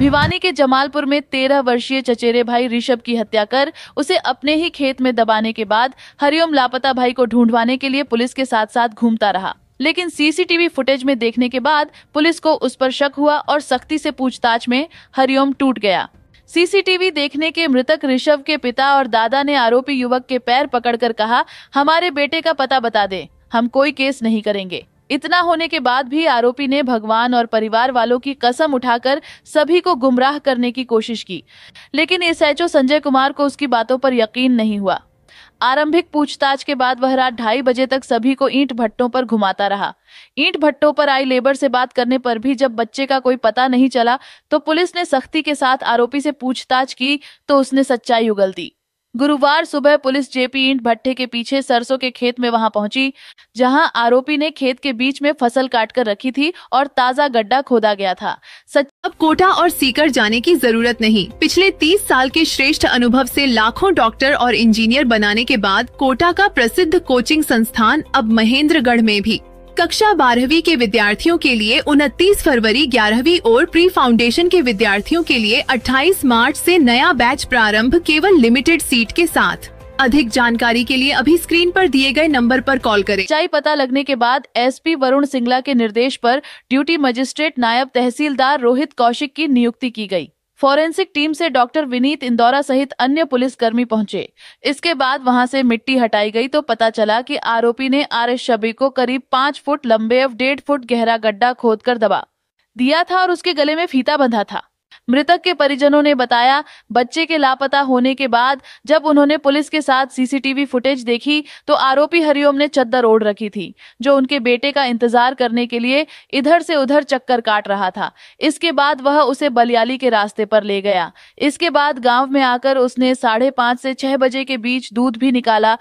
भिवानी के जमालपुर में तेरह वर्षीय चचेरे भाई ऋषभ की हत्या कर उसे अपने ही खेत में दबाने के बाद हरिओम लापता भाई को ढूंढवाने के लिए पुलिस के साथ साथ घूमता रहा लेकिन सीसीटीवी फुटेज में देखने के बाद पुलिस को उस पर शक हुआ और सख्ती से पूछताछ में हरिओम टूट गया सीसीटीवी देखने के मृतक ऋषभ के पिता और दादा ने आरोपी युवक के पैर पकड़कर कहा हमारे बेटे का पता बता दे हम कोई केस नहीं करेंगे इतना होने के बाद भी आरोपी ने भगवान और परिवार वालों की कसम उठाकर सभी को गुमराह करने की कोशिश की लेकिन एसएचओ संजय कुमार को उसकी बातों पर यकीन नहीं हुआ आरंभिक पूछताछ के बाद वह रात ढाई बजे तक सभी को ईंट भट्टों पर घुमाता रहा ईंट भट्टों पर आई लेबर से बात करने पर भी जब बच्चे का कोई पता नहीं चला तो पुलिस ने सख्ती के साथ आरोपी से पूछताछ की तो उसने सच्चाई उगल दी गुरुवार सुबह पुलिस जेपी ईंट भट्टे के पीछे सरसों के खेत में वहां पहुंची जहां आरोपी ने खेत के बीच में फसल काटकर रखी थी और ताजा गड्ढा खोदा गया था सच अब कोटा और सीकर जाने की जरूरत नहीं पिछले 30 साल के श्रेष्ठ अनुभव से लाखों डॉक्टर और इंजीनियर बनाने के बाद कोटा का प्रसिद्ध कोचिंग संस्थान अब महेंद्रगढ़ में भी कक्षा बारहवीं के विद्यार्थियों के लिए 29 फरवरी ग्यारहवीं और प्री फाउंडेशन के विद्यार्थियों के लिए 28 मार्च से नया बैच प्रारंभ केवल लिमिटेड सीट के साथ अधिक जानकारी के लिए अभी स्क्रीन पर दिए गए नंबर पर कॉल करें चाई पता लगने के बाद एसपी वरुण सिंगला के निर्देश पर ड्यूटी मजिस्ट्रेट नायब तहसीलदार रोहित कौशिक की नियुक्ति की गई फॉरेंसिक टीम से डॉक्टर विनीत इंदौरा सहित अन्य पुलिसकर्मी पहुंचे इसके बाद वहां से मिट्टी हटाई गई तो पता चला कि आरोपी ने आर एस शबी को करीब पांच फुट लंबे और डेढ़ फुट गहरा गड्ढा खोदकर दबा दिया था और उसके गले में फीता बंधा था मृतक के परिजनों ने बताया बच्चे के लापता होने के बाद जब उन्होंने पुलिस के साथ सीसीटीवी फुटेज देखी तो आरोपी हरिओम ने चद्दर ओढ़ रखी थी जो उनके बेटे का इंतजार करने के लिए इधर से उधर चक्कर काट रहा था इसके बाद वह उसे बलियाली के रास्ते पर ले गया इसके बाद गांव में आकर उसने साढ़े पांच से छह बजे के बीच दूध भी निकाला